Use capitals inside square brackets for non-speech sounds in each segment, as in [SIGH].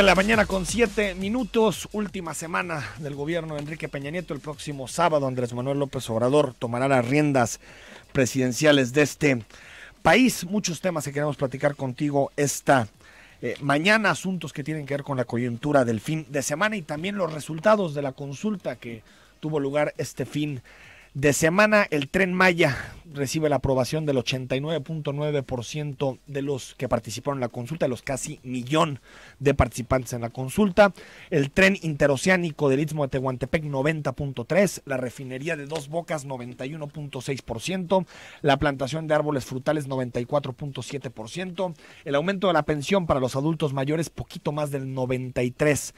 la mañana con 7 minutos, última semana del gobierno de Enrique Peña Nieto. El próximo sábado Andrés Manuel López Obrador tomará las riendas presidenciales de este país. Muchos temas que queremos platicar contigo esta eh, mañana, asuntos que tienen que ver con la coyuntura del fin de semana y también los resultados de la consulta que tuvo lugar este fin de de semana, el tren Maya recibe la aprobación del 89.9% de los que participaron en la consulta, de los casi millón de participantes en la consulta. El tren interoceánico del Istmo de Tehuantepec 90.3, la refinería de Dos Bocas 91.6%, la plantación de árboles frutales 94.7%, el aumento de la pensión para los adultos mayores poquito más del 93%.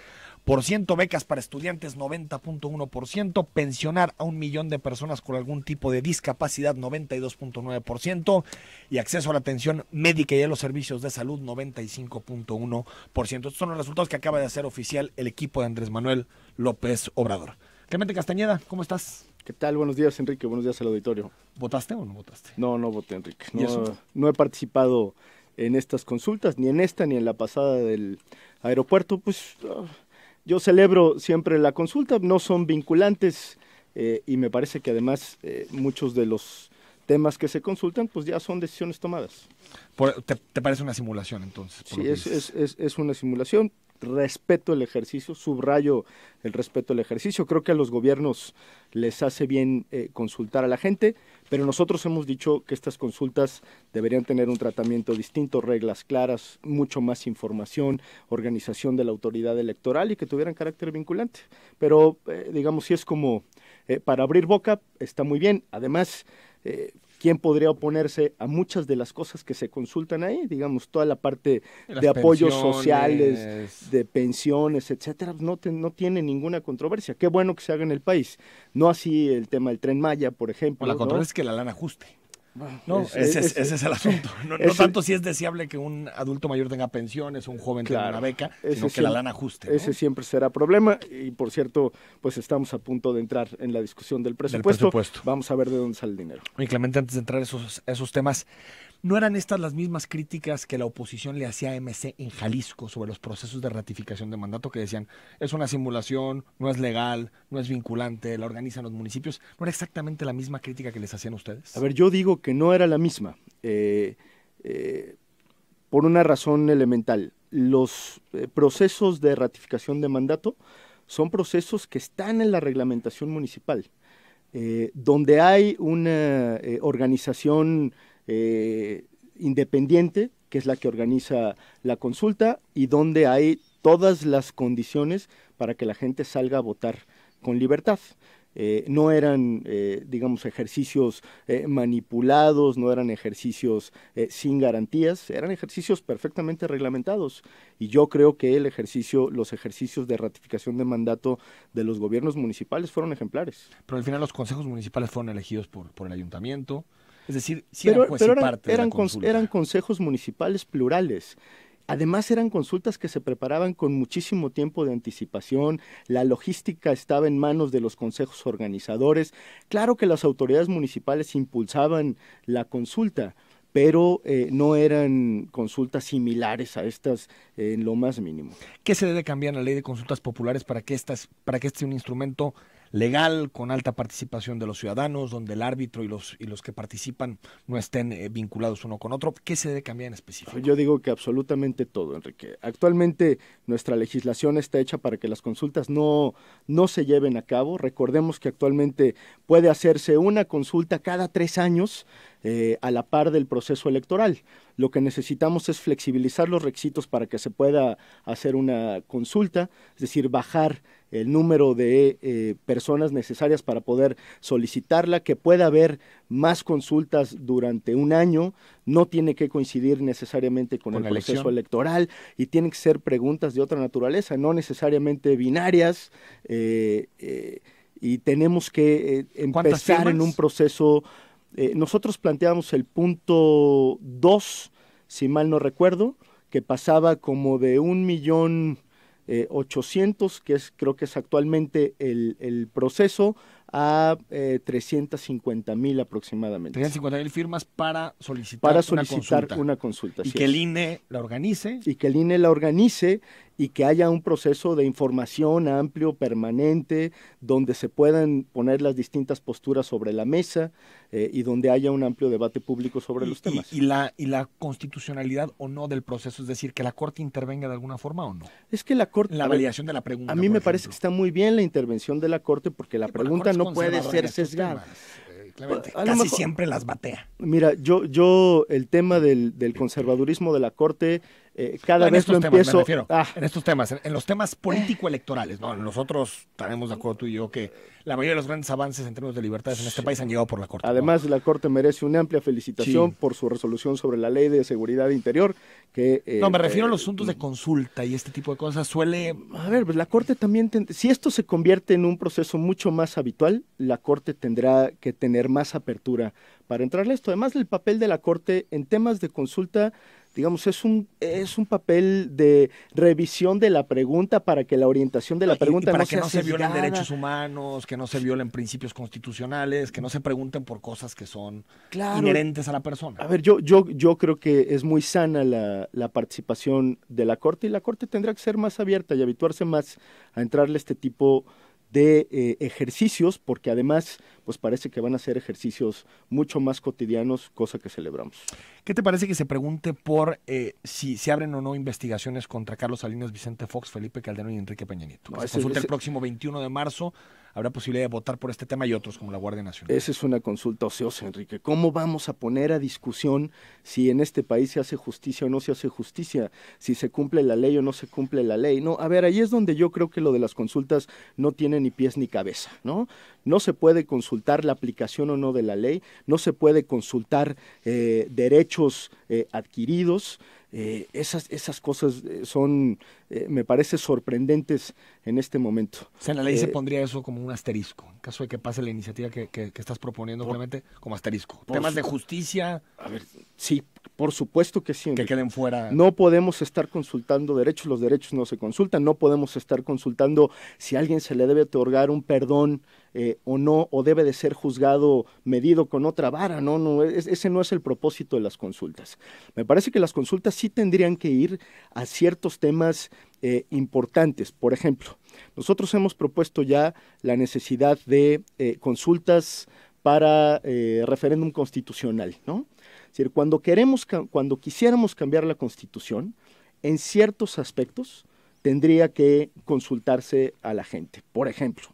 Por ciento becas para estudiantes 90.1%, pensionar a un millón de personas con algún tipo de discapacidad 92.9% y acceso a la atención médica y a los servicios de salud 95.1%. Estos son los resultados que acaba de hacer oficial el equipo de Andrés Manuel López Obrador. Clemente Castañeda, ¿cómo estás? ¿Qué tal? Buenos días, Enrique. Buenos días al auditorio. ¿Votaste o no votaste? No, no voté, Enrique. No, no he participado en estas consultas, ni en esta ni en la pasada del aeropuerto. Pues. Ah, yo celebro siempre la consulta, no son vinculantes eh, y me parece que además eh, muchos de los temas que se consultan pues ya son decisiones tomadas. te, parece una simulación entonces? Sí, es, una simulación respeto el ejercicio, subrayo el respeto al ejercicio. Creo que a los gobiernos les hace bien eh, consultar a la gente. Pero nosotros hemos dicho que estas consultas deberían tener un tratamiento distinto, reglas claras, mucho más información, organización de la autoridad electoral y que tuvieran carácter vinculante. Pero, eh, digamos, si es como eh, para abrir boca, está muy bien. Además, eh, quién podría oponerse a muchas de las cosas que se consultan ahí, digamos, toda la parte de apoyos sociales, de pensiones, etcétera, no, no tiene ninguna controversia. Qué bueno que se haga en el país. No así el tema del tren Maya, por ejemplo. la controversia es que la lana ajuste. No, ese, es, el asunto. [LAUGHS] No, tanto si es deseable que un adulto mayor tenga pensiones, un joven que tenga una beca, sino que la lana ajuste. Ese siempre será problema y, por cierto, pues estamos a punto de entrar en la discusión del presupuesto. Vamos a ver de dónde sale el dinero. Y Clemente, antes de entrar esos, esos temas, ¿No eran estas las mismas críticas que la oposición le hacía a MC en Jalisco sobre los procesos de ratificación de mandato que decían, es una simulación, no es legal, no es vinculante, la organizan los municipios? ¿No era exactamente la misma crítica que les hacían ustedes? A ver, yo digo que no era la misma, eh, eh, por una razón elemental. Los eh, procesos de ratificación de mandato son procesos que están en la reglamentación municipal, donde hay una organización eh, independiente, que es la que organiza la consulta y donde hay todas las condiciones para que la gente salga a votar con libertad. Eh, no eran, eh, digamos, ejercicios manipulados, no eran ejercicios sin garantías, eran ejercicios perfectamente reglamentados. Y yo creo que el ejercicio, los ejercicios de ratificación de mandato de los gobiernos municipales fueron ejemplares. Pero al final los consejos municipales fueron elegidos por, por el ayuntamiento, es decir, pero, eran, consejos municipales plurales. Además eran consultas que se preparaban con muchísimo tiempo de anticipación, la logística estaba en manos de los consejos organizadores, claro que las autoridades municipales impulsaban la consulta, pero eh, no eran consultas similares a estas eh, en lo más mínimo. ¿Qué se debe cambiar en la ley de consultas populares para que, estas, para que este sea un instrumento legal, con alta participación de los ciudadanos, donde el árbitro y los, y los que participan no estén eh, vinculados uno con otro. ¿Qué se debe cambiar en específico? Yo digo que absolutamente todo, Enrique. Actualmente nuestra legislación está hecha para que las consultas no, se lleven a cabo. Recordemos que actualmente puede hacerse una consulta cada tres años eh, a la par del proceso electoral. Lo que necesitamos es flexibilizar los requisitos para que se pueda hacer una consulta, es decir, bajar el número de eh, personas necesarias para poder solicitarla, que pueda haber más consultas durante un año, no tiene que coincidir necesariamente con, el proceso electoral y tienen que ser preguntas de otra naturaleza, no necesariamente binarias. Eh, eh, y tenemos que empezar en un proceso. nosotros planteamos el punto 2, si mal no recuerdo, que pasaba como de un millón 800, eh, que es creo que es actualmente el, proceso, a 350 eh, mil aproximadamente. 350 mil firmas para solicitar, para solicitar una consulta. y que el INE la organice. Y que el INE la organice y que haya un proceso de información amplio, permanente, donde se puedan poner las distintas posturas sobre la mesa eh, y donde haya un amplio debate público sobre los temas. Y, la, ¿Y la constitucionalidad o no del proceso? Es decir, que la Corte intervenga de alguna forma o no. Es que la Corte... La validación de la pregunta. A mí me parece que está muy bien la intervención de la Corte porque la pregunta no puede ser sesgada. Eh, casi siempre las batea. Mira, yo, yo el tema del, del conservadurismo de la Corte eh, cada vez lo temas, En estos temas, en, los temas político-electorales, ¿no? Nosotros tenemos de acuerdo tú y yo que la mayoría de los grandes avances en términos de libertades en este país han llegado por la Corte. Además, la Corte merece una amplia felicitación por su resolución sobre la ley de seguridad interior. Que, eh, no, me refiero a los eh, asuntos de consulta y este tipo de cosas. Suele. A ver, pues la Corte también. Si esto se convierte en un proceso mucho más habitual, la Corte tendrá que tener más apertura para entrarle esto. Además, el papel de la Corte en temas de consulta digamos, es un, es un papel de revisión de la pregunta para que la orientación de la pregunta para que no se violen derechos humanos, que no se violen principios constitucionales, que no se pregunten por cosas que son inherentes a la persona. A ver, yo, yo, yo creo que es muy sana la, la, participación de la Corte y la Corte tendrá que ser más abierta y habituarse más a entrarle este tipo de eh, ejercicios, porque además, pues parece que van a ser ejercicios mucho más cotidianos, cosa que celebramos. ¿Qué te parece que se pregunte por eh, si se abren o no investigaciones contra Carlos Salinas, Vicente Fox, Felipe Calderón y Enrique Peña Nieto? consulta el próximo 21 de marzo habrá posibilidad de votar por este tema y otros como la Guardia Nacional. Esa es una consulta ociosa, Enrique. ¿Cómo vamos a poner a discusión si en este país se hace justicia o no se hace justicia? Si se cumple la ley o no se cumple la ley. No, a ver, ahí es donde yo creo que lo de las consultas no tiene ni pies ni cabeza, ¿no? No se puede consultar la aplicación o no de la ley, no se puede consultar eh, derechos eh, adquiridos. Eh, esas, esas cosas eh, son, eh, me parece, sorprendentes en este momento. O sea, en la ley se pondría eso como un asterisco, en caso de que pase la iniciativa que, que, estás proponiendo, obviamente, como asterisco. Temas de justicia. A ver, sí, por supuesto que sí. Que queden fuera. No podemos estar consultando derechos, los derechos no se consultan, no podemos estar consultando si a alguien se le debe otorgar un perdón eh, o no, o debe de ser juzgado, medido con otra vara, no, no, e-, ese no es el propósito de las consultas. Me parece que las consultas sí tendrían que ir a ciertos temas eh, importantes. Por ejemplo, nosotros hemos propuesto ya la necesidad de eh, consultas para referéndum constitucional, ¿no? Es decir, cuando, queremos, cuando quisiéramos cambiar la Constitución, en ciertos aspectos tendría que consultarse a la gente. Por ejemplo,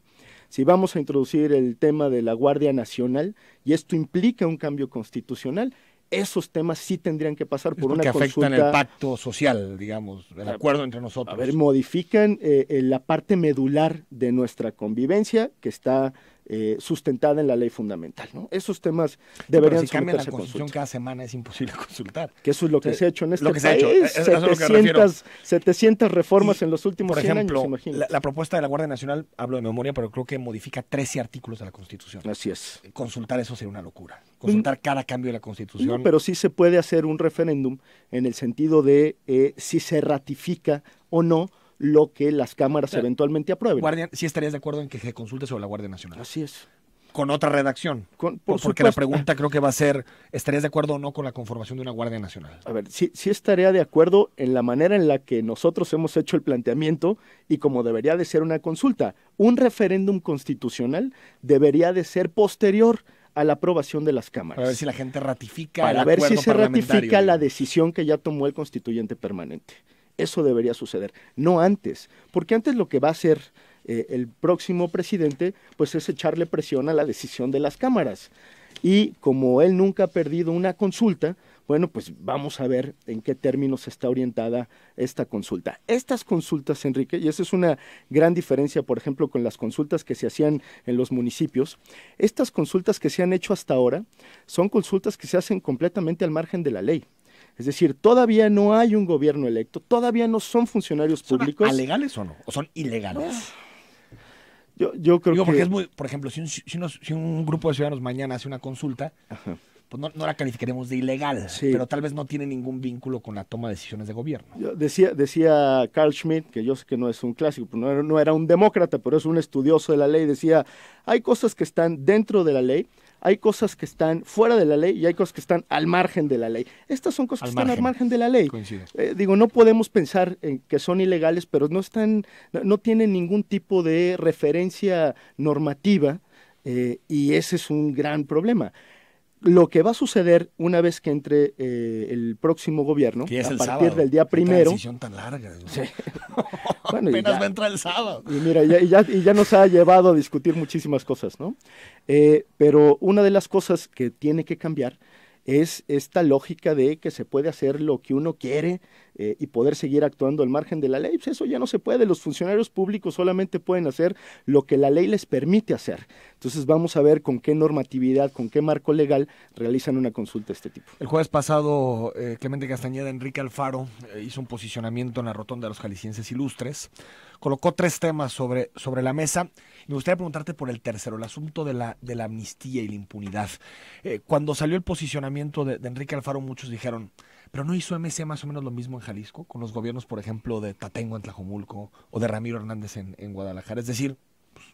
si vamos a introducir el tema de la Guardia Nacional y esto implica un cambio constitucional, esos temas sí tendrían que pasar por una consulta. afectan el pacto social, digamos, el acuerdo entre nosotros. A ver, modifican eh, eh, la parte medular de nuestra convivencia que está eh, sustentada en la ley fundamental. ¿no? Esos temas deberían sí, si cambia la constitución cada semana es imposible [LAUGHS] consultar. Que eso es lo que se ha hecho en este lo 700, eh, reformas en los últimos años. La, propuesta de la Guardia Nacional, hablo de memoria, pero creo que modifica 13 artículos de la Constitución. Así es. Eh, consultar eso sería una locura. Consultar mm. cada cambio de la Constitución. pero sí se puede hacer un referéndum en el sentido de si se ratifica o no lo que las cámaras eventualmente aprueben. Guardia, sí estarías de acuerdo en que se consulte sobre la Guardia Nacional. Así es. Con otra redacción. por porque la pregunta creo que va a ser, ¿estarías de acuerdo o no con la conformación de una Guardia Nacional? A ver, sí, sí estaría de acuerdo en la manera en la que nosotros hemos hecho el planteamiento y como debería de ser una consulta. Un referéndum constitucional debería de ser posterior a la aprobación de las cámaras. Para ver si la gente ratifica. Para ver si se ratifica la decisión que ya tomó el constituyente permanente. Eso debería suceder, no antes, porque antes lo que va a hacer eh, el próximo presidente, pues es echarle presión a la decisión de las cámaras. Y como él nunca ha perdido una consulta, bueno, pues vamos a ver en qué términos está orientada esta consulta. Estas consultas, Enrique, y esa es una gran diferencia, por ejemplo, con las consultas que se hacían en los municipios, estas consultas que se han hecho hasta ahora son consultas que se hacen completamente al margen de la ley. Es decir, todavía no hay un gobierno electo, todavía no son funcionarios públicos. ¿Son legales o no? ¿O son ilegales? yo, creo que... es muy, por ejemplo, si un, grupo de ciudadanos mañana hace una consulta, pues no, la calificaremos de ilegal, pero tal vez no tiene ningún vínculo con la toma de decisiones de gobierno. Yo decía, decía Carl Schmitt, que yo sé que no es un clásico, pero pues no era un demócrata, pero es un estudioso de la ley, decía, hay cosas que están dentro de la ley hay cosas que están fuera de la ley y hay cosas que están al margen de la ley. Estas son cosas que están al margen de la ley. Eh, digo, no podemos pensar en que son ilegales, pero no están, tienen ningún tipo de referencia normativa eh, y ese es un gran problema lo que va a suceder una vez que entre eh, el próximo gobierno, es a partir del día primero. Qué tan larga. Sí. [LAUGHS] bueno, Apenas va el sábado. Y mira, ya, nos ha llevado a discutir muchísimas cosas, ¿no? Eh, pero una de las cosas que tiene que cambiar es esta lógica de que se puede hacer lo que uno quiere eh, y poder seguir actuando al margen de la ley. Pues eso ya no se puede. Los funcionarios públicos solamente pueden hacer lo que la ley les permite hacer. Entonces vamos a ver con qué normatividad, con qué marco legal realizan una consulta de este tipo. El jueves pasado, eh, Clemente Castañeda, Enrique Alfaro eh, hizo un posicionamiento en la rotonda de los jaliscienses ilustres colocó tres temas sobre, sobre la mesa. Me gustaría preguntarte por el tercero, el asunto de la, de la amnistía y la impunidad. Eh, cuando salió el posicionamiento de, Enrique Alfaro, muchos dijeron, pero no hizo MC más o menos lo mismo en Jalisco, con los gobiernos, por ejemplo, de Tatengo en Tlajomulco o de Ramiro Hernández en, Guadalajara. Es decir, pues,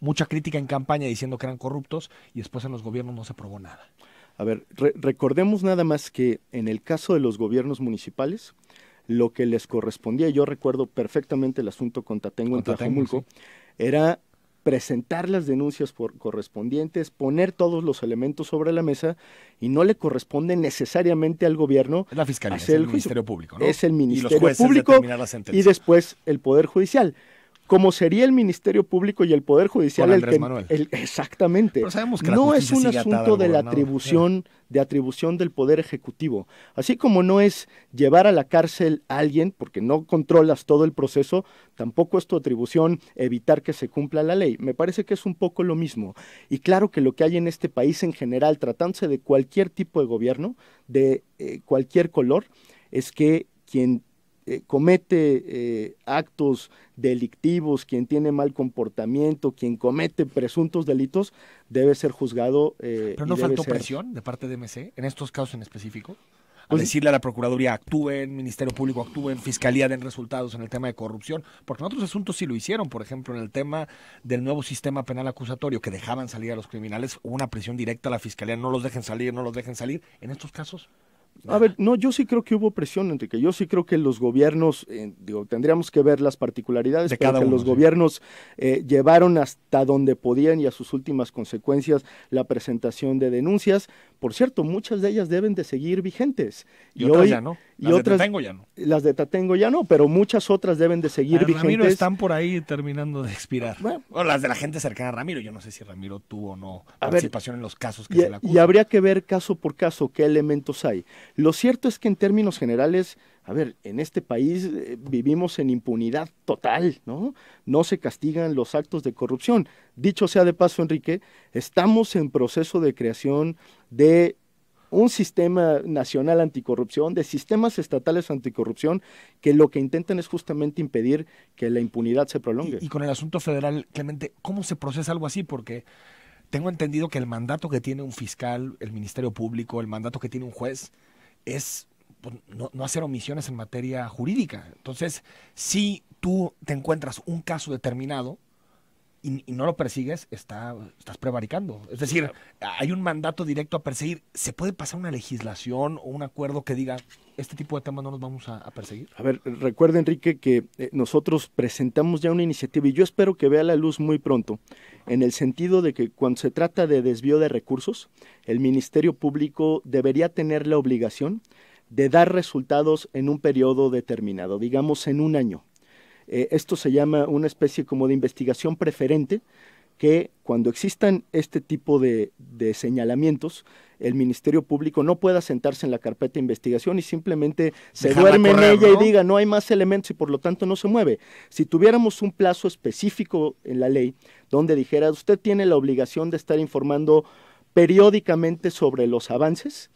mucha crítica en campaña diciendo que eran corruptos y después en los gobiernos no se probó nada. A ver, recordemos nada más que en el caso de los gobiernos municipales, lo que les correspondía, yo recuerdo perfectamente el asunto con en Tlajomulco, era presentar las denuncias correspondientes, poner todos los elementos sobre la mesa y no le corresponde necesariamente al gobierno. Es la fiscalía, el, ministerio público, Es el ministerio público y después el poder judicial como sería el Ministerio Público y el Poder Judicial el, que, exactamente no es un asunto de la atribución de atribución del poder ejecutivo así como no es llevar a la cárcel a alguien porque no controlas todo el proceso tampoco es tu atribución evitar que se cumpla la ley me parece que es un poco lo mismo y claro que lo que hay en este país en general tratándose de cualquier tipo de gobierno de eh, cualquier color es que quien eh, comete eh, actos delictivos, quien tiene mal comportamiento, quien comete presuntos delitos, debe ser juzgado. Eh, ¿Pero no faltó presión de parte de MC en estos casos en específico? Al pues decirle a la Procuraduría, actúen, Ministerio Público actúen, Fiscalía den resultados en el tema de corrupción, porque en otros asuntos sí lo hicieron, por ejemplo, en el tema del nuevo sistema penal acusatorio, que dejaban salir a los criminales, hubo una presión directa a la Fiscalía, no los dejen salir, no los dejen salir, en estos casos. A ver, no, yo sí creo que hubo presión, que Yo sí creo que los gobiernos, eh, digo, tendríamos que ver las particularidades, de que los gobiernos eh, llevaron hasta donde podían y a sus últimas consecuencias la presentación de denuncias, por cierto, muchas de ellas deben de seguir vigentes. Y, otras ya no. Las de Tatengo ya no. Las de Tatengo ya no, pero muchas otras deben de seguir Las vigentes. Ramiro están por ahí terminando de expirar. Bueno, o las de la gente cercana a Ramiro. Yo no sé si Ramiro tuvo o no participación en los casos que se le acusan. Y habría que ver caso por caso qué elementos hay. Lo cierto es que en términos generales a ver, en este país eh, vivimos en impunidad total, ¿no? No se castigan los actos de corrupción. Dicho sea de paso, Enrique, estamos en proceso de creación de un sistema nacional anticorrupción, de sistemas estatales anticorrupción, que lo que intentan es justamente impedir que la impunidad se prolongue. y con el asunto federal, Clemente, ¿cómo se procesa algo así? Porque tengo entendido que el mandato que tiene un fiscal, el Ministerio Público, el mandato que tiene un juez, es pues, no, hacer omisiones en materia jurídica. Entonces, si tú te encuentras un caso determinado, y, no lo persigues, está, estás prevaricando. Es decir, hay un mandato directo a perseguir. ¿Se puede pasar una legislación o un acuerdo que diga este tipo de temas no los vamos a, a perseguir? A ver, recuerda Enrique que eh, nosotros presentamos ya una iniciativa y yo espero que vea la luz muy pronto, en el sentido de que cuando se trata de desvío de recursos, el Ministerio Público debería tener la obligación de dar resultados en un periodo determinado, digamos en un año. Eh, esto se llama una especie como de investigación preferente que cuando existan este tipo de, señalamientos, el Ministerio Público no pueda sentarse en la carpeta de investigación y simplemente se duerme en ella y diga no hay más elementos y por lo tanto no se mueve. Si tuviéramos un plazo específico en la ley donde dijera usted tiene la obligación de estar informando periódicamente sobre los avances,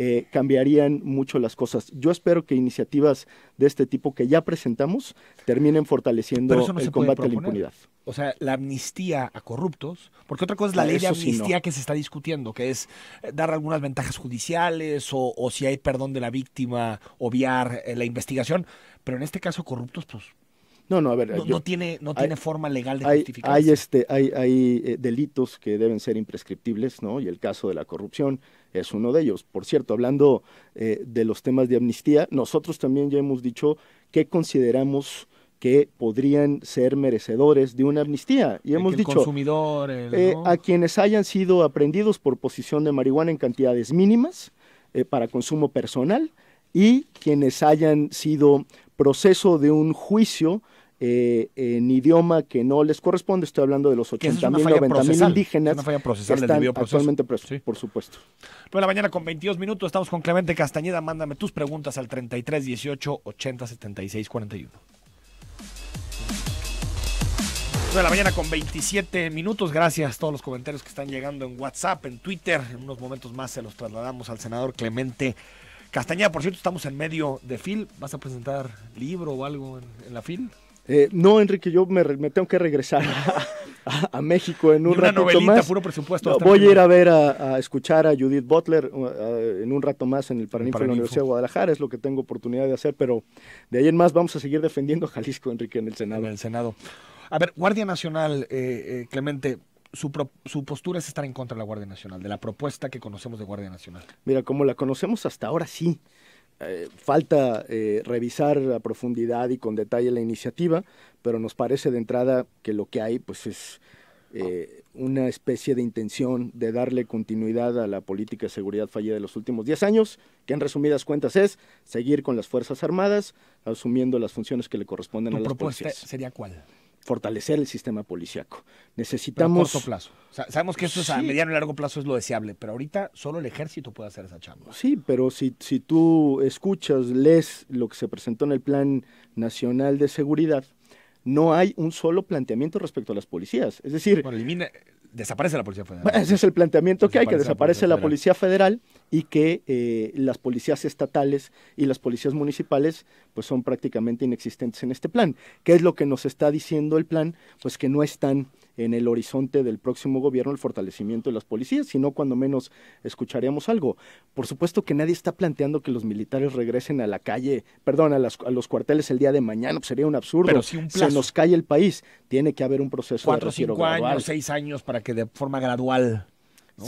eh, cambiarían mucho las cosas. Yo espero que iniciativas de este tipo que ya presentamos terminen fortaleciendo el combate a la impunidad. O sea, la amnistía a corruptos, porque otra cosa es la ley de amnistía que se está discutiendo, que es eh, dar algunas ventajas judiciales o, si hay perdón de la víctima, obviar eh, la investigación, pero en este caso corruptos, pues no, no, a ver. No, tiene, forma legal de hay, Hay, este, hay, hay eh, delitos que deben ser imprescriptibles, ¿no? Y el caso de la corrupción es uno de ellos. Por cierto, hablando eh, de los temas de amnistía, nosotros también ya hemos dicho que consideramos que podrían ser merecedores de una amnistía. Y hemos dicho eh, a quienes hayan sido aprendidos por posición de marihuana en cantidades mínimas para consumo personal y quienes hayan sido proceso de un juicio eh, en idioma que no les corresponde. Estoy hablando de los 80 mil, 90 mil indígenas están actualmente presos, por supuesto. bueno de la mañana con 22 minutos. Estamos con Clemente Castañeda. Mándame tus preguntas al 33 18 80 76 41. de la mañana con 27 minutos. Gracias a todos los comentarios que están llegando en WhatsApp, en Twitter. En unos momentos más se los trasladamos al senador Clemente Castañeda. Por cierto, estamos en medio de FIL. ¿Vas a presentar libro o algo en la FIL? Eh, no, Enrique, yo me, tengo que regresar a, México en un una novelita, más. presupuesto, voy a ir a ver, a, escuchar a Judith Butler uh, uh, en un rato más en el Paraninfo de la Universidad de Guadalajara, es lo que tengo oportunidad de hacer, pero de ahí en más vamos a seguir defendiendo Jalisco, Enrique, en el Senado. En el Senado. A ver, Guardia Nacional, eh, eh, Clemente, su, su, postura es estar en contra de la Guardia Nacional, de la propuesta que conocemos de Guardia Nacional. Mira, como la conocemos hasta ahora, sí. Eh, falta eh, revisar a profundidad y con detalle la iniciativa, pero nos parece de entrada que lo que hay pues es eh, una especie de intención de darle continuidad a la política de seguridad fallida de los últimos 10 años, que en resumidas cuentas es seguir con las Fuerzas Armadas asumiendo las funciones que le corresponden a las propuesta sería cuál? fortalecer el sistema policiaco. Necesitamos... a corto plazo. sabemos que eso es a mediano y largo plazo es lo deseable, pero ahorita solo el ejército puede hacer esa chamba. Sí, pero si, si tú escuchas, lees lo que se presentó en el Plan Nacional de Seguridad, no hay un solo planteamiento respecto a las policías. Es decir... elimina, desaparece la Policía Federal. Ese es el planteamiento que hay, que desaparece la Policía Federal, y que eh, las policías estatales y las policías municipales pues son prácticamente inexistentes en este plan. ¿Qué es lo que nos está diciendo el plan? Pues que no están en el horizonte del próximo gobierno el fortalecimiento de las policías, sino cuando menos escucharíamos algo. Por supuesto que nadie está planteando que los militares regresen a la calle, perdón, a, los cuarteles el día de mañana, pues, sería un absurdo. Pero si un plazo, Se nos cae el país. Tiene que haber un proceso cuatro, cinco años, seis años para que de forma gradual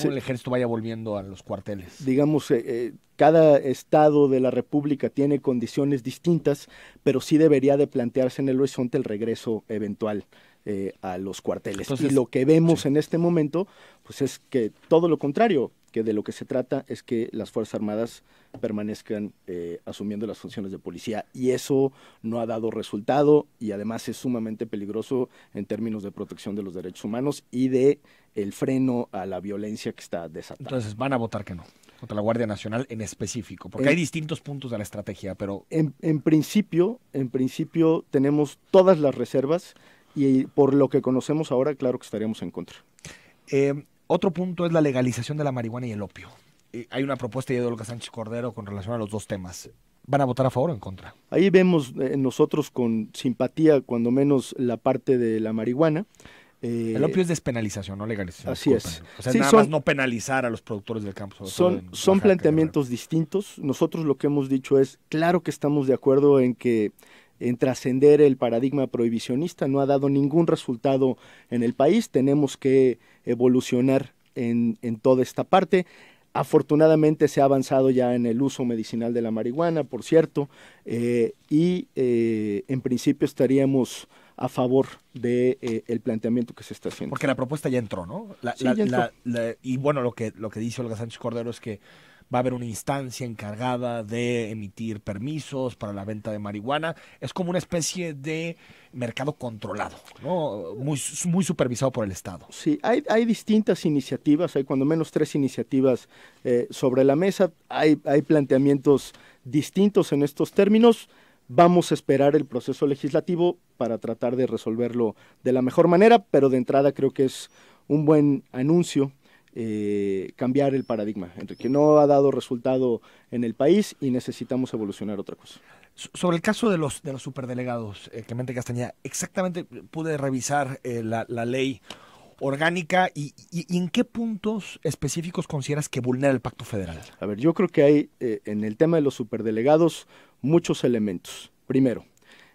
el ejército vaya volviendo a los cuarteles. Digamos, eh, eh, cada estado de la República tiene condiciones distintas, pero sí debería de plantearse en el horizonte el regreso eventual. Eh, a los cuarteles. y lo que vemos en este momento, pues es que todo lo contrario, que de lo que se trata es que las Fuerzas Armadas permanezcan eh, asumiendo las funciones de policía y eso no ha dado resultado y además es sumamente peligroso en términos de protección de los derechos humanos y de el freno a la violencia que está desatada. Entonces van a votar que no contra la Guardia Nacional en específico, porque hay distintos puntos de la estrategia, pero en, principio, en principio tenemos todas las reservas y por lo que conocemos ahora, claro que estaríamos en contra. Eh, otro punto es la legalización de la marihuana y el opio. hay una propuesta de Olga Sánchez Cordero con relación a los dos temas. ¿Van a votar a favor o en contra? Ahí vemos eh, nosotros con simpatía, cuando menos, la parte de la marihuana. Eh, el opio es despenalización, no legalización. Así es. O sea, nada más no penalizar a los productores del campo. Son, son planteamientos distintos. Nosotros lo que hemos dicho es, claro que estamos de acuerdo en que en trascender el paradigma prohibicionista, no ha dado ningún resultado en el país, tenemos que evolucionar en, en toda esta parte. Afortunadamente se ha avanzado ya en el uso medicinal de la marihuana, por cierto, eh, y eh, en principio estaríamos a favor de eh, el planteamiento que se está haciendo. Porque la propuesta ya entró, ¿no? y bueno, lo que, lo que dice Olga Sánchez Cordero es que va a haber una instancia encargada de emitir permisos para la venta de marihuana. Es como una especie de mercado controlado, ¿no? muy, muy supervisado por el Estado. Sí, hay, distintas iniciativas, hay cuando menos tres iniciativas eh, sobre la mesa, hay planteamientos distintos en estos términos. Vamos a esperar el proceso legislativo para tratar de resolverlo de la mejor manera, pero de entrada creo que es un buen anuncio eh, cambiar el paradigma, que No ha dado resultado en el país y necesitamos evolucionar otra cosa. Sobre el caso de los, de los superdelegados, eh, Clemente Castañeda, exactamente pude revisar eh, la, ley orgánica y, en qué puntos específicos consideras que vulnera el pacto federal. A ver, yo creo que hay en el tema de los superdelegados muchos elementos. Primero,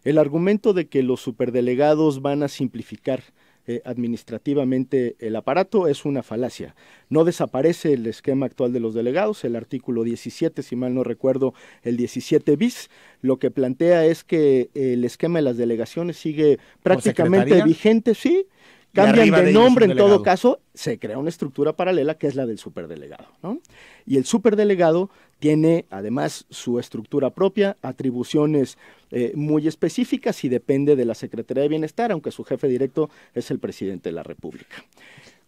el argumento de que los superdelegados van a simplificar eh, administrativamente el aparato es una falacia. No desaparece el esquema actual de los delegados, el artículo 17, si mal no recuerdo, el 17 bis, lo que plantea es que el esquema de las delegaciones sigue prácticamente vigente, sí, Cambian de, nombre en todo caso, se crea una estructura paralela que es la del superdelegado. ¿no? Y el superdelegado tiene además su estructura propia, atribuciones eh, muy específicas y depende de la Secretaría de Bienestar, aunque su jefe directo es el presidente de la República.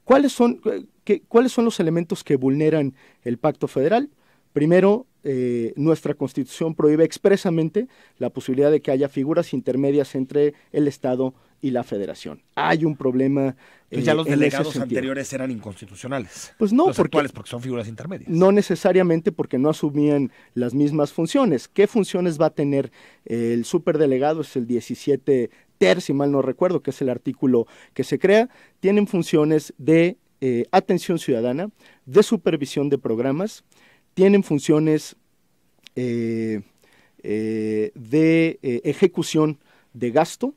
¿Cuáles son, eh, ¿Cuáles son los elementos que vulneran el pacto federal? Primero, eh, nuestra Constitución prohíbe expresamente la posibilidad de que haya figuras intermedias entre el Estado y la Federación. Hay un problema. ya eh, los delegados anteriores eran inconstitucionales. Pues no, porque, porque son figuras intermedias. No necesariamente porque no asumían las mismas funciones. ¿Qué funciones va a tener el superdelegado? Es el 17 ter, si mal no recuerdo, que es el artículo que se crea. Tienen funciones de eh, atención ciudadana, de supervisión de programas, tienen funciones eh, eh, de eh, ejecución de gasto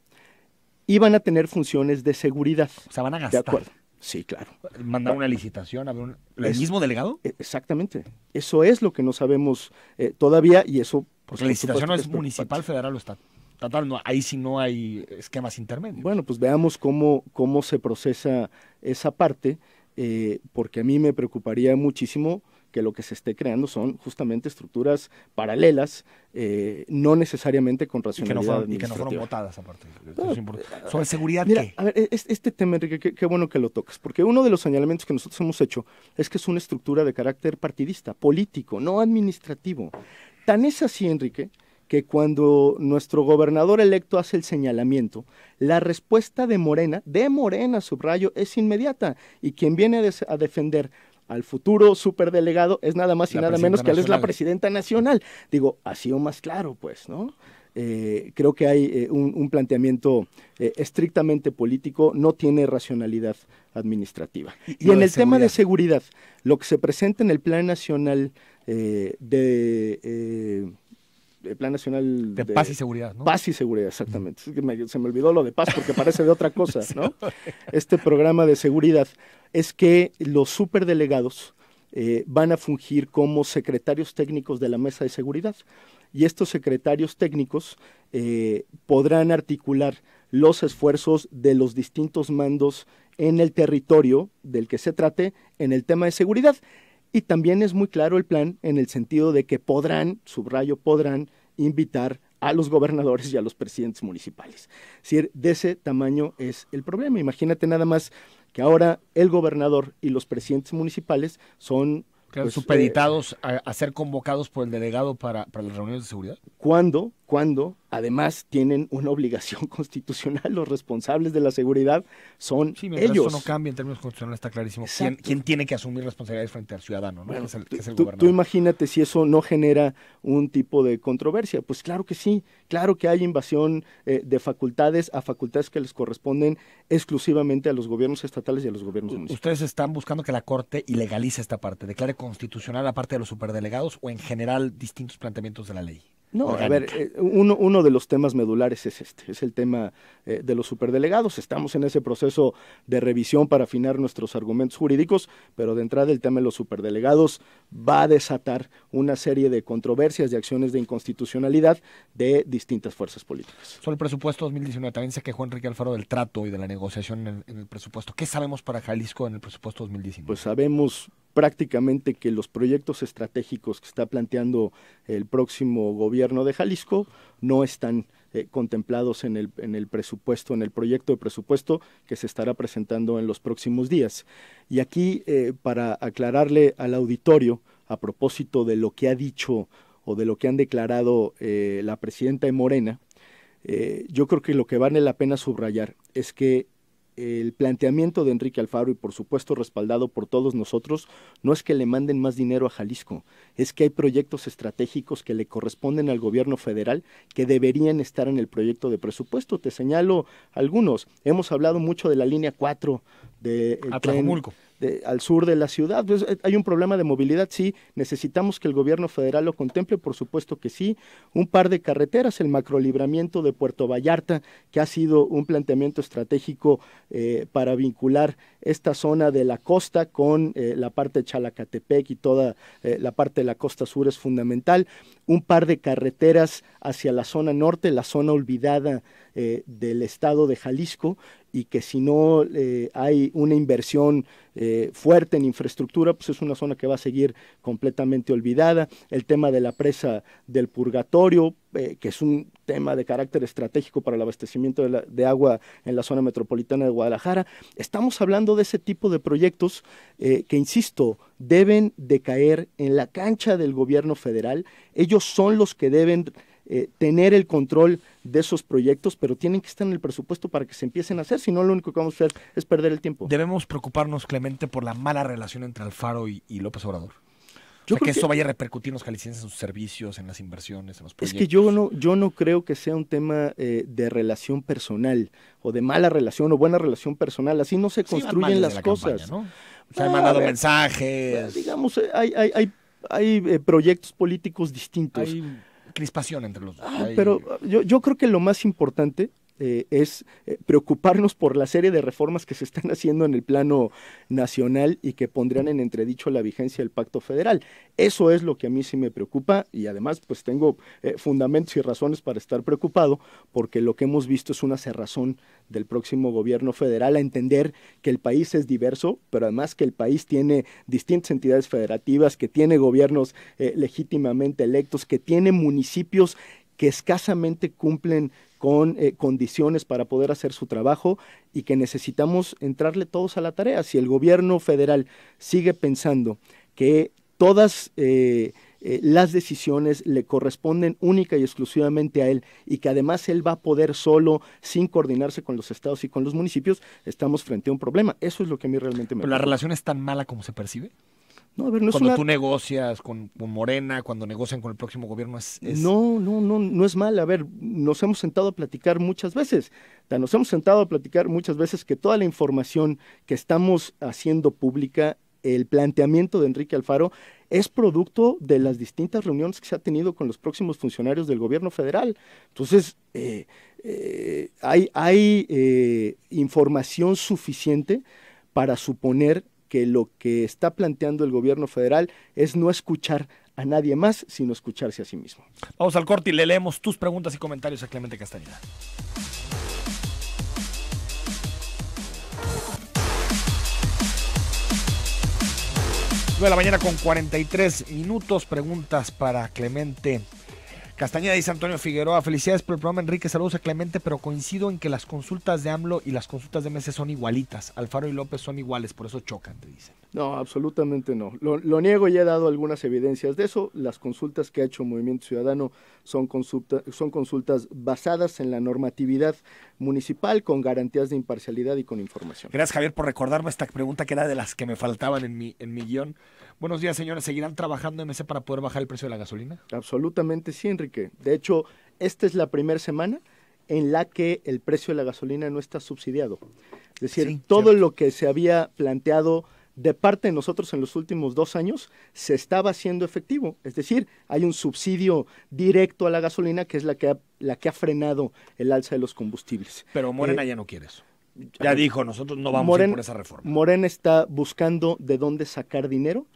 y van a tener funciones de seguridad. O sea, van a gastar. Sí, claro. Mandar una licitación ¿El mismo delegado? E, exactamente. Eso es lo que no sabemos todavía y eso... Porque la licitación no es municipal, federal o estatal. No, ahí sí no hay esquemas intermedios. Bueno, pues veamos cómo, cómo se procesa esa parte, porque a mí me preocuparía muchísimo que lo que se esté creando son justamente estructuras paralelas, eh, no necesariamente con racionalidad. Y que no fueron, votadas, aparte. ¿Sobre seguridad A ver, este, tema, Enrique, qué bueno que lo tocas, porque uno de los señalamientos que nosotros hemos hecho es que es una estructura de carácter partidista, político, no administrativo. Tan es así, Enrique, que cuando nuestro gobernador electo hace el señalamiento, la respuesta de Morena, de Morena, subrayo, es inmediata. Y quien viene a, defender al futuro superdelegado es nada más y nada menos que es la presidenta nacional. Digo, ha sido más claro, pues, ¿no? Eh, creo que hay eh, un, planteamiento eh, estrictamente político, no tiene racionalidad administrativa. Y, en el tema de seguridad, lo que se presenta en el Plan Nacional de el Plan Nacional de, Paz y Seguridad, ¿no? Paz y Seguridad, exactamente. se me olvidó lo de paz porque parece de otra cosa, ¿no? [LAUGHS] Este programa de seguridad es que los superdelegados eh, van a fungir como secretarios técnicos de la Mesa de Seguridad y estos secretarios técnicos eh, podrán articular los esfuerzos de los distintos mandos en el territorio del que se trate en el tema de seguridad. Y también es muy claro el plan en el sentido de que podrán, subrayo, podrán invitar a los gobernadores y a los presidentes municipales. Si de ese tamaño es el problema. Imagínate nada más que ahora el gobernador y los presidentes municipales son... Pues, eh, supeditados a, ser convocados por el delegado para, para las reuniones de seguridad. ¿Cuándo? cuando además tienen una obligación [LAUGHS] constitucional. Los responsables de la seguridad son ellos. Eso no cambia en términos constitucionales, está clarísimo. ¿Quién, tiene que asumir responsabilidades frente al ciudadano? ¿no? es el, tú, tú, imagínate si eso no genera un tipo de controversia. Pues claro que sí, claro que hay invasión eh, de facultades a facultades que les corresponden exclusivamente a los gobiernos estatales y a los gobiernos municipales. ¿Ustedes están buscando que la Corte ilegalice esta parte, declare constitucional la parte de los superdelegados o en general distintos planteamientos de la ley? No, a ver, eh, uno, uno, de los temas medulares es este, es el tema eh, de los superdelegados. Estamos en ese proceso de revisión para afinar nuestros argumentos jurídicos, pero de entrada el tema de los superdelegados va a desatar una serie de controversias, de acciones de inconstitucionalidad de distintas fuerzas políticas. Sobre el presupuesto 2019, también se quejó Enrique Alfaro del trato y de la negociación en, en el presupuesto. ¿Qué sabemos para Jalisco en el presupuesto 2019? Pues sabemos prácticamente que los proyectos estratégicos que está planteando el próximo gobierno de Jalisco no están eh, contemplados en el, en el presupuesto, en el proyecto de presupuesto que se estará presentando en los próximos días. Y aquí, eh, para aclararle al auditorio, a propósito de lo que ha dicho o de lo que han declarado eh, la presidenta de Morena, yo creo que lo que vale la pena subrayar es que el planteamiento de Enrique Alfaro y por supuesto respaldado por todos nosotros no es que le manden más dinero a Jalisco, es que hay proyectos estratégicos que le corresponden al gobierno federal que deberían estar en el proyecto de presupuesto. Te señalo algunos. Hemos hablado mucho de la línea 4 de... Eh, tren, al sur de la ciudad. Pues, eh, hay un problema de movilidad, sí, necesitamos que el gobierno federal lo contemple, por supuesto que sí. Un par de carreteras, el macrolibramiento de Puerto Vallarta, que ha sido un planteamiento estratégico eh, para vincular esta zona de la costa con eh, la parte de Chalacatepec y toda la parte de la costa sur es fundamental un par de carreteras hacia la zona norte, la zona olvidada eh, del estado de Jalisco, y que si no eh, hay una inversión eh, fuerte en infraestructura, pues es una zona que va a seguir completamente olvidada. El tema de la presa del purgatorio, eh, que es un tema de carácter estratégico para el abastecimiento de, agua en la zona metropolitana de Guadalajara. Estamos hablando de ese tipo de proyectos eh, que, insisto, deben de caer en la cancha del gobierno federal. Ellos son los que deben eh, tener el control de esos proyectos, pero tienen que estar en el presupuesto para que se empiecen a hacer, si no lo único que vamos a hacer es perder el tiempo. Debemos preocuparnos, Clemente, por la mala relación entre Alfaro y López Obrador. Yo que, eso vaya a repercutir en los jaliscienses, en sus servicios, en las inversiones, en los proyectos. Es que yo no, yo no creo que sea un tema eh, de relación personal o de mala relación o buena relación personal. Así no se construyen las cosas. Se han mandado mensajes. Pues, digamos, hay, hay, eh, proyectos políticos distintos. Hay crispación entre los dos. Ah, pero yo, yo creo que lo más importante eh, es eh, preocuparnos por la serie de reformas que se están [LAUGHS] haciendo en el plano nacional y que pondrían en entredicho la vigencia del pacto federal. Eso es lo que a mí sí me preocupa y además pues tengo eh, fundamentos y razones para estar preocupado porque lo que hemos visto es una cerrazón del próximo gobierno federal a entender que el país es diverso, pero además que el país tiene distintas entidades federativas, que tiene gobiernos legítimamente electos, que tiene municipios que escasamente cumplen con eh, condiciones para poder hacer su trabajo y que necesitamos entrarle todos a la tarea. Si el gobierno federal sigue pensando que todas eh, eh, las decisiones le corresponden única y exclusivamente a él y que además él va a poder solo sin coordinarse con los estados y con los municipios, estamos frente a un problema. Eso es lo que a mí realmente me... la relación es tan mala como se percibe? cuando tú negocias con, Morena, cuando negocian con el próximo gobierno, No, no, no, no es mal. A ver, nos hemos sentado a platicar muchas veces. Nos hemos sentado a platicar muchas veces que toda la información que estamos haciendo pública, el planteamiento de Enrique Alfaro, es producto de las distintas reuniones que se ha tenido con los próximos funcionarios del gobierno federal. Entonces, eh, eh, hay, eh, información suficiente para suponer que lo que está planteando el gobierno federal es no escuchar a nadie más, sino escucharse a sí mismo. Vamos al corte y le leemos tus preguntas y comentarios a Clemente Castañeda. de la mañana con 43 minutos. Preguntas para Clemente Castañeda dice Antonio Figueroa, felicidades por el programa Enrique, saludos a Clemente, pero coincido en que las consultas de AMLO y las consultas de Meses son igualitas, Alfaro y López son iguales, por eso chocan, te dicen. No, absolutamente no. Lo, niego y he dado algunas evidencias de eso. Las consultas que ha hecho Movimiento Ciudadano son, son consultas basadas en la normatividad municipal con garantías de imparcialidad y con información. Gracias Javier por recordarme esta pregunta que era de las que me faltaban en mi, en mi guión. Buenos días, señores. ¿Seguirán trabajando en ese para poder bajar el precio de la gasolina? Absolutamente sí, Enrique. De hecho, esta es la primera semana en la que el precio de la gasolina no está subsidiado. Es decir, todo lo que se había planteado de parte de nosotros en los últimos dos años se estaba haciendo efectivo. Es decir, hay un subsidio directo a la gasolina que es la que ha, la que ha frenado el alza de los combustibles. Pero Morena eh, ya no quiere eso. Ya dijo, nosotros no vamos a ir por esa reforma. Morena está buscando de dónde sacar dinero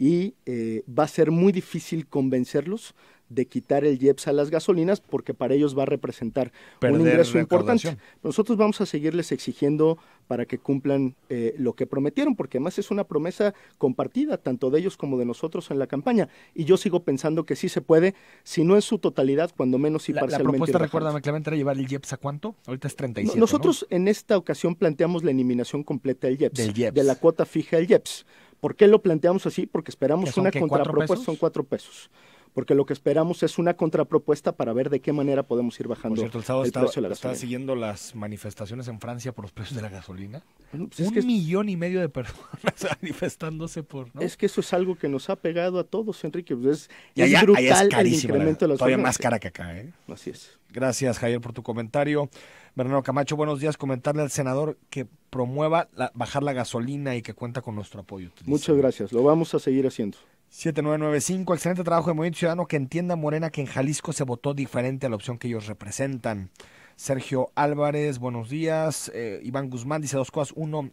y eh, va a ser muy difícil convencerlos de quitar el IEPS a las gasolinas porque para ellos va a representar un ingreso importante. Nosotros vamos a seguirles exigiendo para que cumplan eh, lo que prometieron, porque además es una promesa compartida, tanto de ellos como de nosotros en la campaña. Y yo sigo pensando que sí se puede, si no en su totalidad, cuando menos y parcialmente. La propuesta, recuérdame, Clemente, era llevar el IEPS a cuánto? Ahorita es 37. nosotros en esta ocasión planteamos la eliminación completa del de la cuota fija del IEPS ¿Por qué lo planteamos así? Porque esperamos una contrapropuesta, son cuatro pesos porque lo que esperamos es una contrapropuesta para ver de qué manera podemos ir bajando por el, precio de la gasolina. siguiendo las manifestaciones en Francia por los precios de la gasolina? Pues Un es millón y medio de personas [LAUGHS] manifestándose por... Es que eso es algo que nos ha pegado a todos, Enrique. Pues es, y allá, es brutal el incremento de Todavía más cara que acá, ¿eh? Así es. Gracias, Javier, por tu comentario. Bernardo Camacho, buenos días. Comentarle al senador que promueva bajar la gasolina y que cuenta con nuestro apoyo. Muchas gracias, lo vamos a seguir haciendo. 7995, excelente trabajo de Movimiento Ciudadano que entienda Morena que en Jalisco se votó diferente a la opción que ellos representan. Sergio Álvarez, buenos días. Eh, Iván Guzmán dice dos cosas. Uno,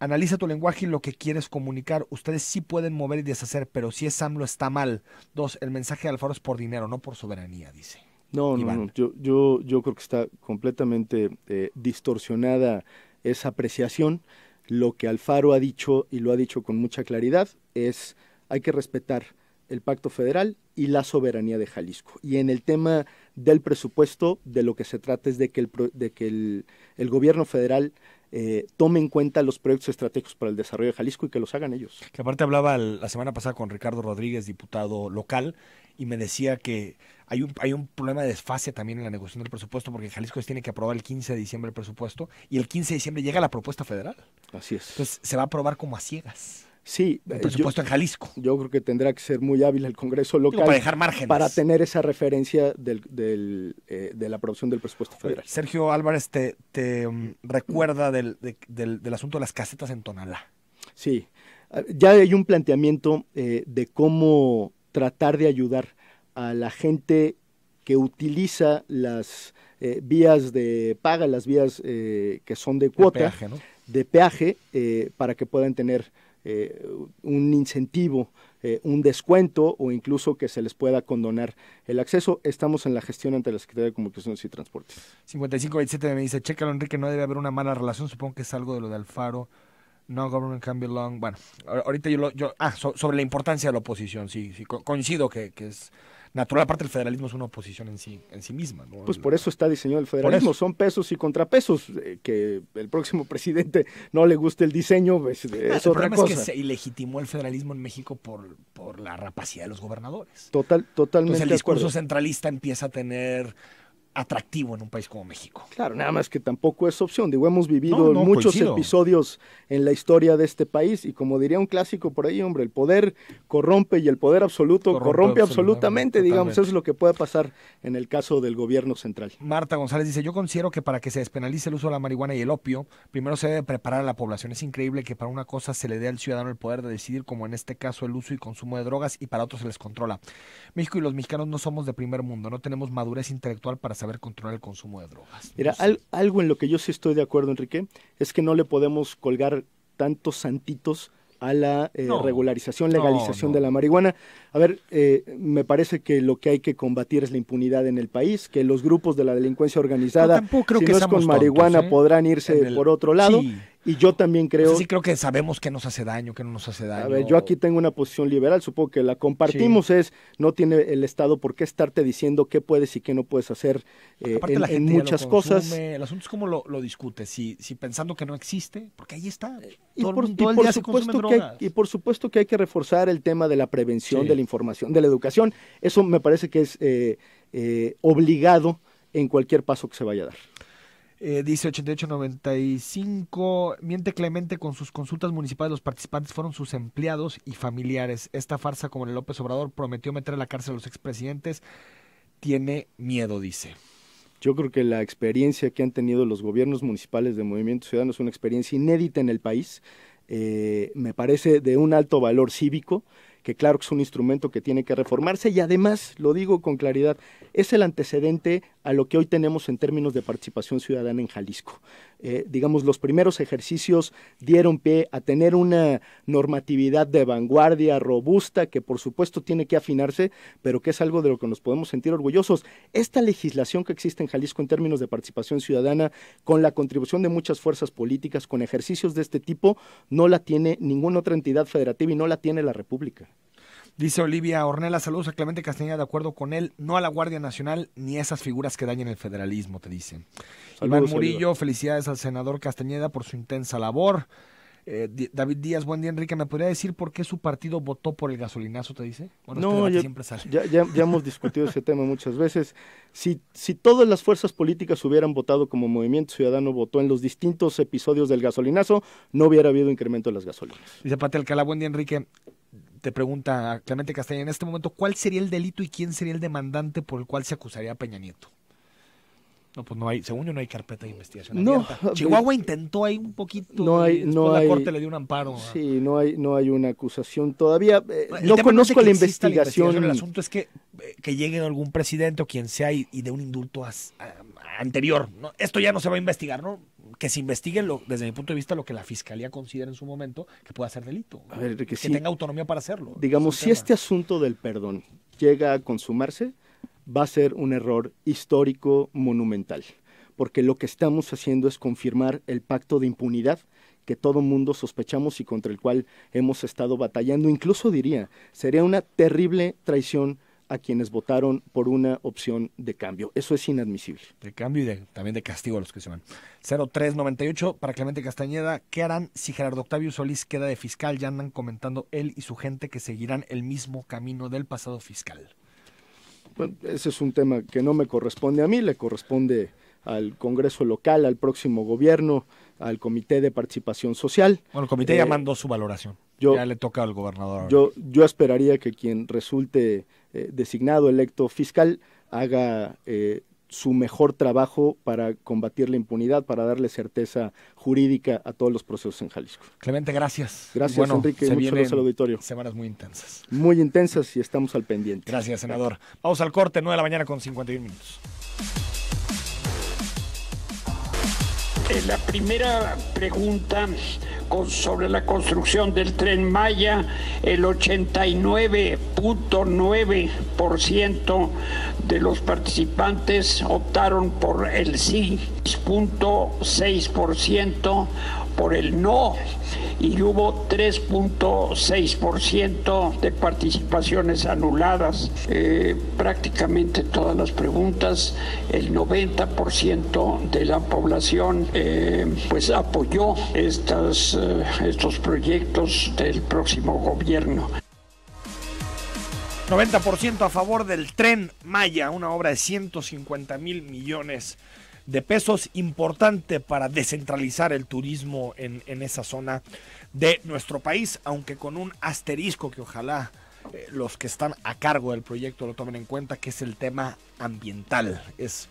analiza tu lenguaje y lo que quieres comunicar. Ustedes sí pueden mover y deshacer, pero si es AMLO está mal. Dos, el mensaje de Alfaro es por dinero, no por soberanía, dice. No, no, Yo, yo, yo, creo que está completamente eh, distorsionada esa apreciación. Lo que Alfaro ha dicho, y lo ha dicho con mucha claridad, es hay que respetar el pacto federal y la soberanía de Jalisco. Y en el tema del presupuesto, de lo que se trata es de que el, de que el, gobierno federal eh, tome en cuenta los proyectos estratégicos para el desarrollo de Jalisco y que los hagan ellos. Que aparte hablaba la semana pasada con Ricardo Rodríguez, diputado local, y me decía que hay un, hay un problema de desfase también en la negociación del presupuesto porque Jalisco tiene que aprobar el 15 de diciembre el presupuesto y el 15 de diciembre llega la propuesta federal. Así es. Entonces se va a aprobar como a ciegas. Sí, el eh, presupuesto en Jalisco. Yo creo que tendrá que ser muy hábil el Congreso local para dejar Para tener esa referencia eh, de la aprobación del presupuesto federal. Sergio Álvarez te, te um, recuerda del, asunto de las casetas en Tonalá. Sí, ah, ya hay un planteamiento eh, de cómo tratar de ayudar a la gente que utiliza las eh, vías de paga, las vías eh, que son de cuota, de peaje, eh, para que puedan tener un incentivo, un descuento o incluso que se les pueda condonar el acceso. Estamos en la gestión ante la Secretaría de Comunicaciones y Transportes. 5527 me dice, chécalo Enrique, no debe haber una mala relación, supongo que es algo de lo de Alfaro no government can be long. Bueno, ahorita yo lo. Yo, ah, sobre la importancia de la oposición, sí, sí, coincido que, que es natural. Aparte, el federalismo es una oposición en sí, en sí misma. Pues por eso está diseñado el federalismo. Son pesos y contrapesos. Eh, que el próximo [LAUGHS] presidente no le guste el diseño pues, es el problema es que se ilegitimó el federalismo en México por, por la rapacidad de los gobernadores. Total, totalmente. Entonces el discurso centralista empieza a tener atractivo en un país como México. Claro, nada más que tampoco es opción. Digo, hemos vivido muchos episodios en la historia de este país y como diría un clásico por ahí, hombre, el poder corrompe y el poder absoluto corrompe, absolutamente, digamos, eso es lo que puede pasar en el caso del gobierno central. Marta González dice, yo considero que para que se despenalice el uso de la marihuana y el opio, primero se debe preparar a la población. Es increíble que para una cosa se le dé al ciudadano el poder de decidir, como en este caso el uso y consumo de drogas, y para otros se les controla. México y los mexicanos no somos de primer mundo, no tenemos madurez intelectual para saber controlar el consumo de drogas. Mira, algo en lo que yo sí estoy de acuerdo, Enrique, es que no le podemos colgar tantos santitos a la eh, regularización, legalización de la marihuana. A ver, eh, me parece que lo que hay que combatir es la impunidad en el país, que los grupos de la delincuencia organizada, si que no es con marihuana, ¿eh? podrán irse por otro lado. Sí. Y yo también creo. sí, creo que sabemos que nos hace daño, que no nos hace daño. A ver, yo aquí tengo una posición liberal, supongo que la compartimos, es no tiene el Estado por qué estarte diciendo qué puedes y qué no puedes hacer eh, en, muchas cosas. El asunto es cómo lo, lo discutes, si, si pensando que no existe, porque ahí está. Eh, y por, supuesto que hay, que reforzar el tema de la prevención, de la información, de la educación. Eso me parece que es eh, obligado en cualquier paso que se vaya a dar. Eh, dice 8895, miente Clemente con sus consultas municipales, los participantes fueron sus empleados y familiares. Esta farsa, como el López Obrador prometió meter a la cárcel a los expresidentes, tiene miedo, dice. Yo creo que la experiencia que han tenido los gobiernos municipales de Movimiento Ciudadano es una experiencia inédita en el país. Eh, me parece de un alto valor cívico que claro que es un instrumento que tiene que reformarse y además, lo digo con claridad, es el antecedente a lo que hoy tenemos en términos de participación ciudadana en Jalisco. Eh, digamos, los primeros ejercicios dieron pie a tener una normatividad de vanguardia robusta que por supuesto tiene que afinarse, pero que es algo de lo que nos podemos sentir orgullosos. Esta legislación que existe en Jalisco en términos de participación ciudadana, con la contribución de muchas fuerzas políticas, con ejercicios de este tipo, no la tiene ninguna otra entidad federativa y no la tiene la República. Dice Olivia Ornella, saludos a Clemente Castañeda, de acuerdo con él, no a la Guardia Nacional ni a esas figuras que dañan el federalismo, te dice. Saludos, Iván Murillo, felicidades al senador Castañeda por su intensa labor. Eh, David Díaz, buen día Enrique, ¿me podría decir por qué su partido votó por el gasolinazo, te dice? Este no, ya, hemos discutido ese tema muchas veces. Si, si todas las fuerzas políticas hubieran votado como Movimiento Ciudadano votó en los distintos episodios del gasolinazo, no hubiera habido incremento de las gasolinas. Dice Patel Alcalá, buen día Enrique, te pregunta Clemente Castañeda en este momento, ¿cuál sería el delito y quién sería el demandante por el cual se acusaría a Peña Nieto? No, pues no hay, según yo no hay carpeta de investigación. [LAUGHS] Chihuahua intentó ahí un poquito. No la corte le dio un amparo. Sí, no hay, no hay una acusación todavía. Eh, no conozco la investigación. la, investigación. El asunto es que, eh, que llegue algún presidente o quien sea y, dé de un indulto anterior. Esto ya no se va a investigar, ¿no? que se investigue desde mi punto de vista lo que la fiscalía considera en su momento que pueda ser delito. que, tenga autonomía para hacerlo. Digamos, si este asunto del perdón llega a consumarse, va a ser un error histórico monumental, porque lo que estamos haciendo es confirmar el pacto de impunidad que todo mundo sospechamos y contra el cual hemos estado batallando. Incluso diría, sería una terrible traición a quienes votaron por una opción de cambio. Eso es inadmisible. De cambio y de, también de castigo a los que se van. 0398 para Clemente Castañeda. ¿Qué harán si Gerardo Octavio Solís queda de fiscal? Ya andan comentando él y su gente que seguirán el mismo camino del pasado fiscal. Bueno, ese es un tema que no me corresponde a mí, le corresponde al Congreso local, al próximo gobierno, al Comité de Participación Social. Bueno, el comité ya eh, mandó su valoración. ya le toca al gobernador. Yo, yo esperaría que quien resulte eh, designado, electo fiscal, haga eh, su mejor trabajo para combatir la impunidad, para darle certeza jurídica a todos los procesos en Jalisco. Clemente, gracias. Gracias, Enrique, muchas gracias al auditorio. Semanas muy intensas. Muy intensas y estamos al pendiente. Gracias, senador. Vamos al corte, 9 de la mañana con 51 minutos. Eh, la primera pregunta sobre la construcción del tren Maya, el 89.9% de los participantes optaron por el sí, 6.6% por el no y hubo 3.6% de participaciones anuladas. Eh, prácticamente todas las preguntas, el 90% de la población eh, pues apoyó estas, eh, estos proyectos del próximo gobierno. 90% a favor del tren Maya, una obra de 150 mil millones de pesos, importante para descentralizar el turismo en, esa zona de nuestro país, aunque con un asterisco que ojalá eh, los que están a cargo del proyecto lo tomen en cuenta, que es el tema ambiental. Es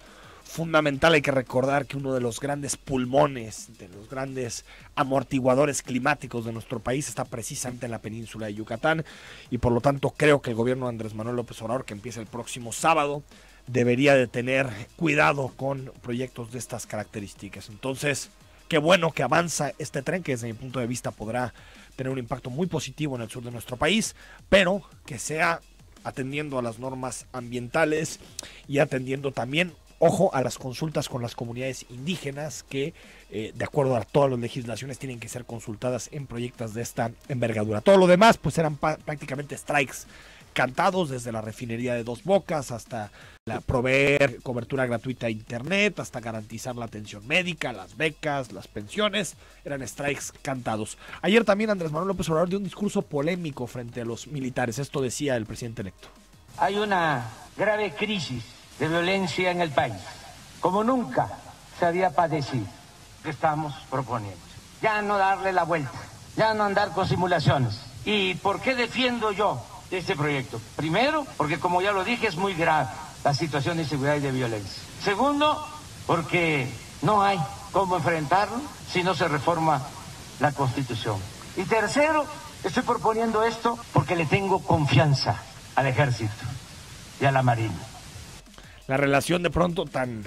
fundamental. Hay que recordar que uno de los grandes pulmones, de los grandes amortiguadores climáticos de nuestro país está precisamente en la península de Yucatán y por lo tanto creo que el gobierno de Andrés Manuel López Obrador, que empieza el próximo sábado, debería de tener cuidado con proyectos de estas características. Entonces, qué bueno que avanza este tren que desde mi punto de vista podrá tener un impacto muy positivo en el sur de nuestro país, pero que sea atendiendo a las normas ambientales y atendiendo también ojo a las consultas con las comunidades indígenas que, eh, de acuerdo a todas las legislaciones, tienen que ser consultadas en proyectos de esta envergadura. Todo lo demás, pues eran prácticamente strikes cantados desde la refinería de Dos Bocas hasta la proveer cobertura gratuita a internet, hasta garantizar la atención médica, las becas, las pensiones, eran strikes cantados. Ayer también Andrés Manuel López Obrador dio un discurso polémico frente a los militares, esto decía el presidente electo. Hay una grave crisis de violencia en el país, como nunca se había padecido, que estamos proponiendo. Ya no darle la vuelta, ya no andar con simulaciones. ¿Y por qué defiendo yo este proyecto? Primero, porque como ya lo dije, es muy grave la situación de inseguridad y de violencia. Segundo, porque no hay cómo enfrentarlo si no se reforma la Constitución. Y tercero, estoy proponiendo esto porque le tengo confianza al ejército y a la Marina la relación de pronto tan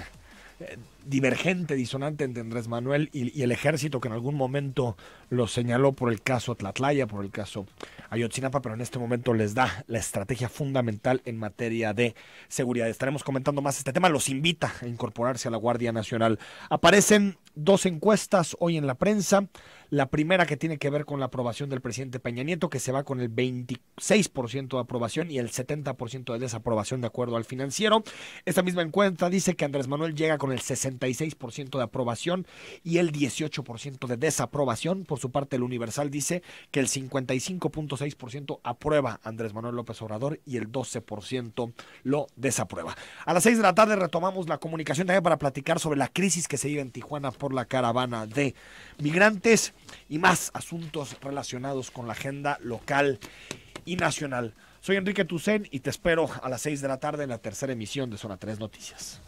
eh, divergente, disonante entre Andrés Manuel y, el ejército que en algún momento lo señaló por el caso Tlatlaya, por el caso Ayotzinapa, pero en este momento les da la estrategia fundamental en materia de seguridad. Estaremos comentando más este tema, los invita a incorporarse a la Guardia Nacional. Aparecen dos encuestas hoy en la prensa. La primera que tiene que ver con la aprobación del presidente Peña Nieto, que se va con el 26% de aprobación y el 70% de desaprobación de acuerdo al financiero. Esta misma encuesta dice que Andrés Manuel llega con el 66% de aprobación y el 18% de desaprobación. Por su parte, el Universal dice que el 55.6% aprueba a Andrés Manuel López Obrador y el 12% lo desaprueba. A las 6 de la tarde retomamos la comunicación también para platicar sobre la crisis que se vive en Tijuana por la caravana de migrantes y más asuntos relacionados con la agenda local y nacional. Soy Enrique Tucen y te espero a las 6 de la tarde en la tercera emisión de Zona 3 Noticias.